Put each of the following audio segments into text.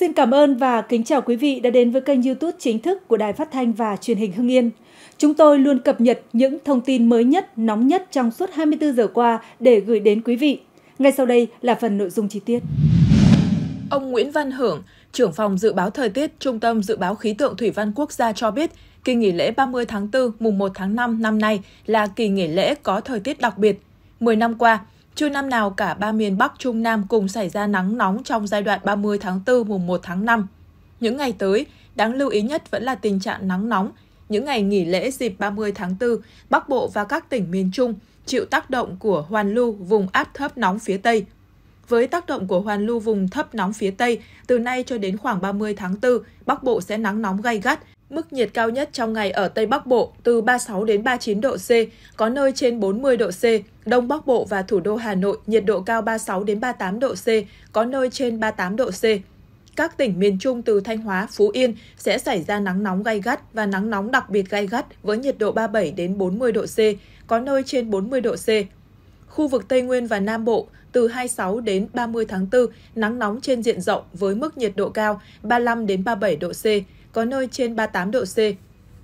Xin cảm ơn và kính chào quý vị đã đến với kênh YouTube chính thức của Đài Phát thanh và Truyền hình Hưng Yên. Chúng tôi luôn cập nhật những thông tin mới nhất, nóng nhất trong suốt 24 giờ qua để gửi đến quý vị. Ngay sau đây là phần nội dung chi tiết. Ông Nguyễn Văn Hưởng, trưởng phòng dự báo thời tiết, Trung tâm dự báo khí tượng thủy văn quốc gia cho biết, kỳ nghỉ lễ 30 tháng 4 mùng 1 tháng 5 năm nay là kỳ nghỉ lễ có thời tiết đặc biệt. 10 năm qua, chưa năm nào cả ba miền Bắc Trung Nam cùng xảy ra nắng nóng trong giai đoạn 30 tháng 4 mùng 1 tháng 5. Những ngày tới, đáng lưu ý nhất vẫn là tình trạng nắng nóng. Những ngày nghỉ lễ dịp 30 tháng 4, Bắc Bộ và các tỉnh miền Trung chịu tác động của hoàn lưu vùng áp thấp nóng phía Tây. Với tác động của hoàn lưu vùng thấp nóng phía Tây, từ nay cho đến khoảng 30 tháng 4, Bắc Bộ sẽ nắng nóng gay gắt, Mức nhiệt cao nhất trong ngày ở Tây Bắc Bộ từ 36 đến 39 độ C, có nơi trên 40 độ C. Đông Bắc Bộ và thủ đô Hà Nội nhiệt độ cao 36 đến 38 độ C, có nơi trên 38 độ C. Các tỉnh miền Trung từ Thanh Hóa, Phú Yên sẽ xảy ra nắng nóng gay gắt và nắng nóng đặc biệt gay gắt với nhiệt độ 37 đến 40 độ C, có nơi trên 40 độ C. Khu vực Tây Nguyên và Nam Bộ từ 26 đến 30 tháng 4, nắng nóng trên diện rộng với mức nhiệt độ cao 35 đến 37 độ C, có nơi trên 38 độ C.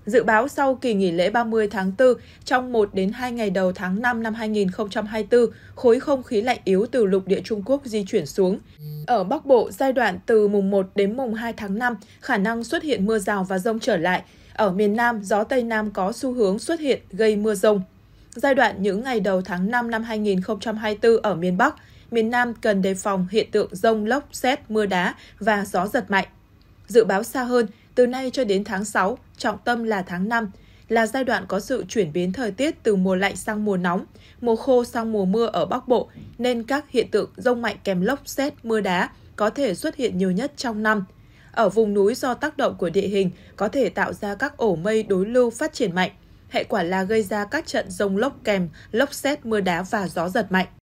Dự báo sau kỳ nghỉ lễ 30 tháng 4, trong 1 đến 2 ngày đầu tháng 5 năm 2024, khối không khí lạnh yếu từ lục địa Trung Quốc di chuyển xuống. Ở Bắc Bộ, giai đoạn từ mùng 1 đến mùng 2 tháng 5, khả năng xuất hiện mưa rào và rông trở lại. Ở miền Nam, gió Tây Nam có xu hướng xuất hiện gây mưa rông. Giai đoạn những ngày đầu tháng 5 năm 2024 ở miền Bắc, miền Nam cần đề phòng hiện tượng rông lốc, xét, mưa đá và gió giật mạnh. Dự báo xa hơn, từ nay cho đến tháng 6, trọng tâm là tháng 5, là giai đoạn có sự chuyển biến thời tiết từ mùa lạnh sang mùa nóng, mùa khô sang mùa mưa ở Bắc Bộ, nên các hiện tượng rông mạnh kèm lốc xét, mưa đá có thể xuất hiện nhiều nhất trong năm. Ở vùng núi do tác động của địa hình có thể tạo ra các ổ mây đối lưu phát triển mạnh. Hệ quả là gây ra các trận rông lốc kèm, lốc xét, mưa đá và gió giật mạnh.